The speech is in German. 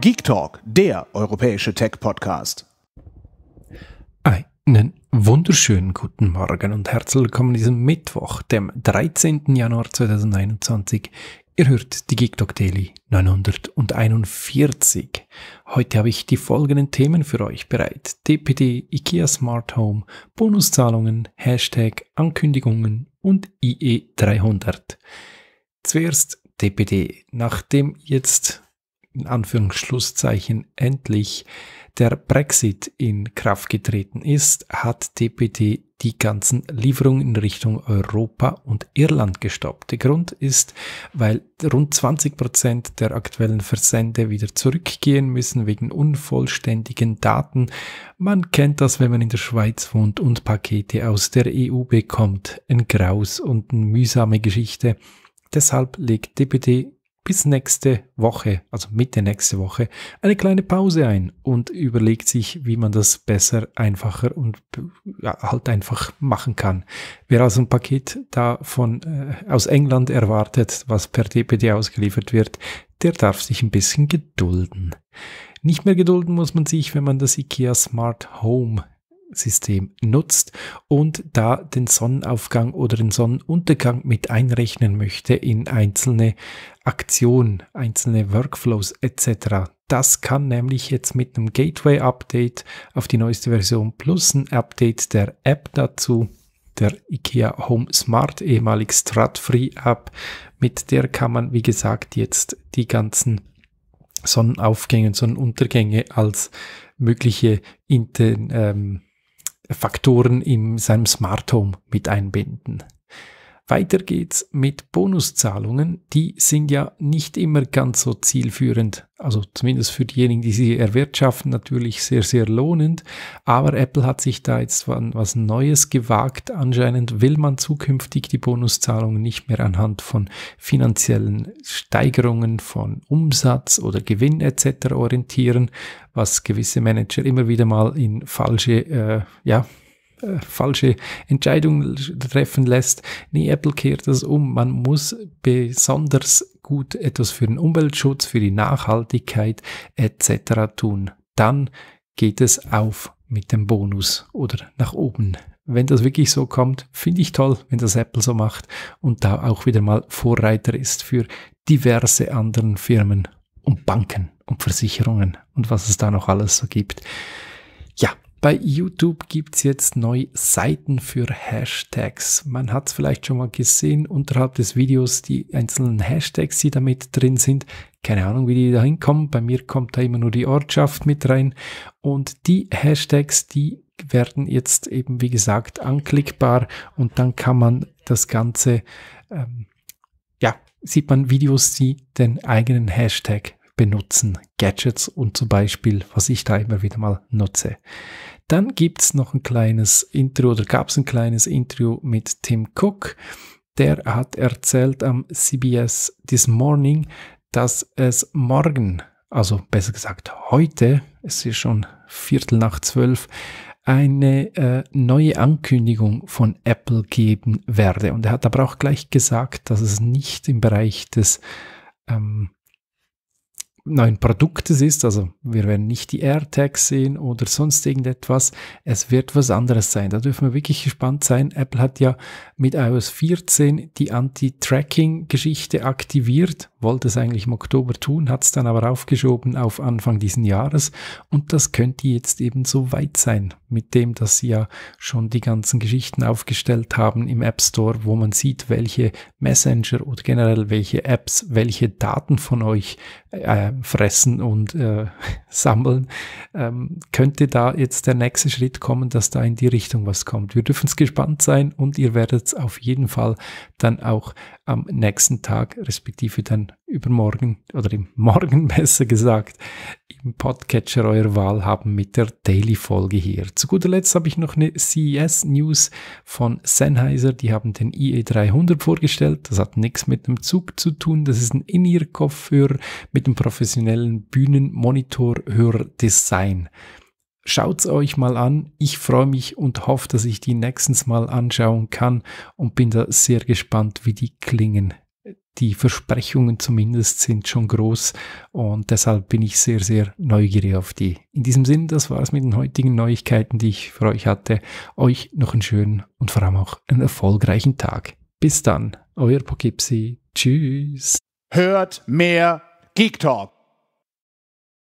Geek Talk, der europäische Tech-Podcast. Einen wunderschönen guten Morgen und herzlich willkommen an diesem Mittwoch, dem 13. Januar 2021. Ihr hört die Geek Talk Daily 941. Heute habe ich die folgenden Themen für euch bereit. DPD, IKEA Smart Home, Bonuszahlungen, Hashtag, Ankündigungen und IE300. Zuerst DPD. Nachdem jetzt in Anführungsschlusszeichen endlich der Brexit in Kraft getreten ist, hat DPD die ganzen Lieferungen in Richtung Europa und Irland gestoppt. Der Grund ist, weil rund 20 Prozent der aktuellen Versende wieder zurückgehen müssen wegen unvollständigen Daten. Man kennt das, wenn man in der Schweiz wohnt und Pakete aus der EU bekommt. Ein Graus und eine mühsame Geschichte. Deshalb legt DPD bis nächste Woche, also Mitte nächste Woche, eine kleine Pause ein und überlegt sich, wie man das besser, einfacher und ja, halt einfach machen kann. Wer also ein Paket da von äh, aus England erwartet, was per DPD ausgeliefert wird, der darf sich ein bisschen gedulden. Nicht mehr gedulden muss man sich, wenn man das IKEA Smart Home System nutzt und da den Sonnenaufgang oder den Sonnenuntergang mit einrechnen möchte in einzelne Aktionen, einzelne Workflows etc. Das kann nämlich jetzt mit einem Gateway-Update auf die neueste Version plus ein Update der App dazu der IKEA Home Smart, ehemalig Strat-Free App. Mit der kann man, wie gesagt, jetzt die ganzen Sonnenaufgänge und Sonnenuntergänge als mögliche intern, ähm, Faktoren in seinem Smart Home mit einbinden. Weiter geht's mit Bonuszahlungen. Die sind ja nicht immer ganz so zielführend. Also zumindest für diejenigen, die sie erwirtschaften, natürlich sehr, sehr lohnend. Aber Apple hat sich da jetzt was Neues gewagt. Anscheinend will man zukünftig die Bonuszahlungen nicht mehr anhand von finanziellen Steigerungen von Umsatz oder Gewinn etc. orientieren, was gewisse Manager immer wieder mal in falsche, äh, ja, falsche Entscheidungen treffen lässt. Nee, Apple kehrt das um. Man muss besonders gut etwas für den Umweltschutz, für die Nachhaltigkeit etc. tun. Dann geht es auf mit dem Bonus oder nach oben. Wenn das wirklich so kommt, finde ich toll, wenn das Apple so macht und da auch wieder mal Vorreiter ist für diverse anderen Firmen und Banken und Versicherungen und was es da noch alles so gibt. Bei YouTube gibt's jetzt neue Seiten für Hashtags. Man hat es vielleicht schon mal gesehen, unterhalb des Videos die einzelnen Hashtags, die damit drin sind. Keine Ahnung, wie die da hinkommen. Bei mir kommt da immer nur die Ortschaft mit rein. Und die Hashtags, die werden jetzt eben, wie gesagt, anklickbar und dann kann man das Ganze, ähm, ja, sieht man Videos, die den eigenen Hashtag benutzen, Gadgets und zum Beispiel, was ich da immer wieder mal nutze. Dann gibt es noch ein kleines Intro oder gab es ein kleines Intro mit Tim Cook. Der hat erzählt am CBS This Morning, dass es morgen, also besser gesagt heute, es ist schon Viertel nach zwölf, eine äh, neue Ankündigung von Apple geben werde. Und er hat aber auch gleich gesagt, dass es nicht im Bereich des ähm, neuen Produktes ist. Also wir werden nicht die AirTags sehen oder sonst irgendetwas. Es wird was anderes sein. Da dürfen wir wirklich gespannt sein. Apple hat ja mit iOS 14 die Anti-Tracking-Geschichte aktiviert, wollte es eigentlich im Oktober tun, hat es dann aber aufgeschoben auf Anfang diesen Jahres. Und das könnte jetzt eben so weit sein, mit dem, dass sie ja schon die ganzen Geschichten aufgestellt haben im App Store, wo man sieht, welche Messenger oder generell welche Apps, welche Daten von euch äh, fressen und äh, sammeln. Ähm, könnte da jetzt der nächste Schritt kommen, dass da in die Richtung was kommt? Wir dürfen es gespannt sein und ihr werdet es auf jeden Fall dann auch am nächsten Tag, respektive dann übermorgen oder im Morgen besser gesagt im Podcatcher eurer Wahl haben mit der Daily Folge hier. Zu guter Letzt habe ich noch eine CES News von Sennheiser, die haben den IE300 vorgestellt. Das hat nichts mit einem Zug zu tun, das ist ein In-Ear Kopfhörer mit einem professionellen Bühnenmonitor design Schaut's euch mal an. Ich freue mich und hoffe, dass ich die nächstens mal anschauen kann und bin da sehr gespannt, wie die klingen die Versprechungen zumindest sind schon groß und deshalb bin ich sehr, sehr neugierig auf die. In diesem Sinn, das war's mit den heutigen Neuigkeiten, die ich für euch hatte. Euch noch einen schönen und vor allem auch einen erfolgreichen Tag. Bis dann, euer Pokipsi. Tschüss. Hört mehr Geek Talk.